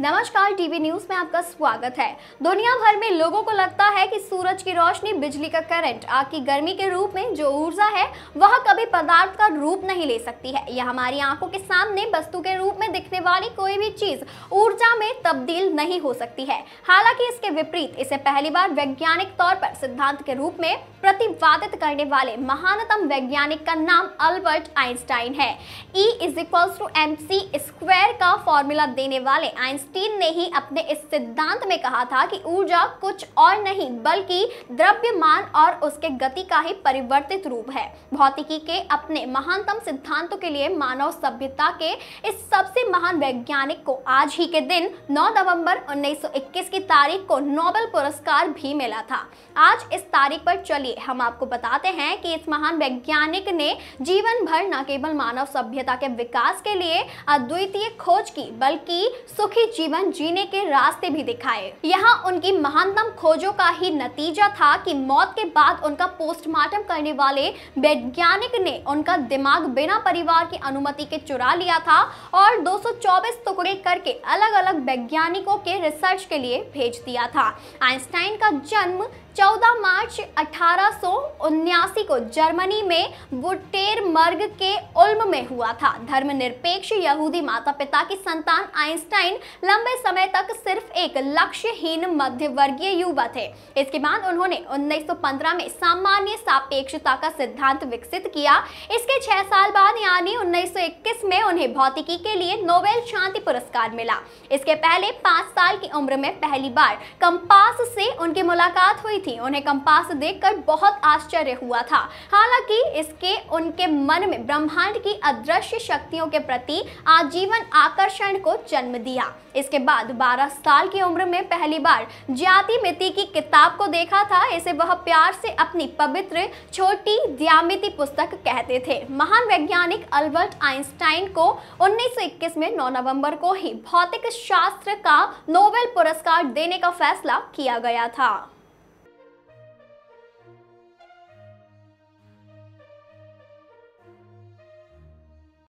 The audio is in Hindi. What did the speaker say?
नमस्कार टीवी न्यूज में आपका स्वागत है दुनिया भर में लोगों को लगता है कि सूरज की रोशनी बिजली का करंट आग की गर्मी के रूप में जो ऊर्जा है वह कभी पदार्थ का रूप नहीं ले सकती है यह हमारी आंखों के सामने वस्तु के रूप में दिखने वाली कोई भी चीज ऊर्जा में तब्दील नहीं हो सकती है हालांकि इसके विपरीत इसे पहली बार वैज्ञानिक तौर पर सिद्धांत के रूप में प्रतिपादित करने वाले महानतम वैज्ञानिक का नाम अल्बर्ट आइंस्टाइन है E is equals to M C square का फॉर्मूला देने वाले आइंस्टाइन आइंस्टीन ने ही अपने इस सिद्धांत में कहा था कि ऊर्जा कुछ और नहीं बल्कि द्रव्यमान और उसके गति का ही परिवर्तित रूप है भौतिकी के अपने महानतम सिद्धांतों के लिए मानव सभ्यता के इस सबसे महान वैज्ञानिक को आज ही के दिन 9 नवंबर 1921 की तारीख को नोबेल पुरस्कार भी मिला था आज इस तारीख पर चलिए हम आपको बताते हैं कि इस महान वैज्ञानिक ने जीवन भर न केवल मानव सभ्यता के विकास के लिए अद्वितीय खोज की बल्कि सुखी जीवन जीने के रास्ते भी दिखाए यहाँ उनकी महानतम खोजों का ही नतीजा था कि मौत के बाद उनका पोस्टमार्टम करने वाले वैज्ञानिक ने उनका दिमाग बिना परिवार की अनुमति के चुरा लिया था और 224 टुकड़े करके अलग अलग वैज्ञानिकों के रिसर्च के लिए भेज दिया था आइंस्टाइन का जन्म 14 मार्च अठारह को जर्मनी में बुटेर मर्ग के उल्म में हुआ था धर्मनिरपेक्ष यहूदी माता पिता की संतान आइंस्टाइन लंबे समय तक सिर्फ एक लक्ष्यहीन मध्यवर्गीय युवा थे इसके बाद उन्होंने 1915 में सामान्य सापेक्षता का सिद्धांत विकसित किया इसके छह साल बाद यानी 1921 में उन्हें भौतिकी के लिए नोबेल शांति पुरस्कार मिला इसके पहले पांच साल की उम्र में पहली बार कंपास से उनकी मुलाकात हुई थी उन्हें कंपास देखकर बहुत आश्चर्य हुआ था हालांकि इसके उनके मन में ब्रह्मांड की अदृश्य शक्तियों के प्रति आजीवन आकर्षण को जन्म दिया इसके बाद 12 साल की उम्र में पहली बार ज्याति मिति की किताब को देखा था इसे वह प्यार से अपनी पवित्र छोटी ज्यामिति पुस्तक कहते थे महान वैज्ञानिक अल्बर्ट आइंस्टाइन को 1921 में 9 नवंबर को ही भौतिक शास्त्र का नोबेल पुरस्कार देने का फैसला किया गया था